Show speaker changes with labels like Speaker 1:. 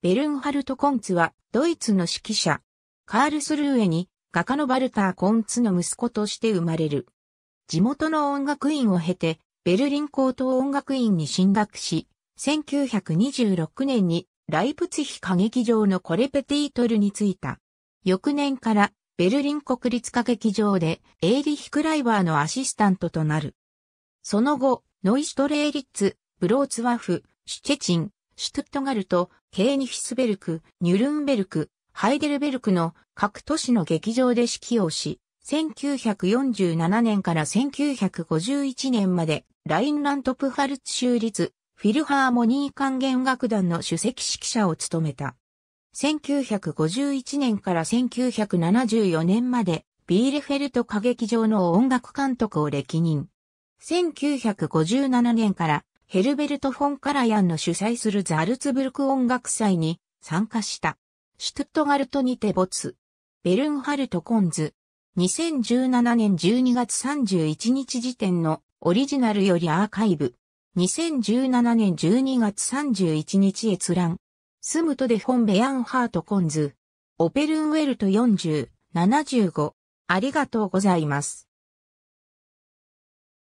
Speaker 1: ベルンハルト・コンツは、ドイツの指揮者、カールスルーエに、画家のバルター・コンツの息子として生まれる。地元の音楽院を経て、ベルリン高等音楽院に進学し、1926年にライプツヒ歌劇場のコレペティートルに着いた。翌年からベルリン国立歌劇場でエーリヒ・クライバーのアシスタントとなる。その後、ノイストレーリッツ、ブローツワフ、シュチェチン、シュトゥットガルト、ケーニヒスベルク、ニュルンベルク、ハイデルベルクの各都市の劇場で指揮をし、1947年から1951年まで、ラインラントプファルツ州立、フィルハーモニー管弦楽団の首席指揮者を務めた。1951年から1974年まで、ビーレフェルト歌劇場の音楽監督を歴任。1957年からヘルベルト・フォン・カラヤンの主催するザルツブルク音楽祭に参加した。シュトゥットガルトにて没。ベルンハルト・コンズ。2017年12月31日時点のオリジナルよりアーカイブ。2017年12月31日閲覧。スムトデ・フォン・ベアンハート・コンズ。オペルンウェルト40、75。ありがとうございます。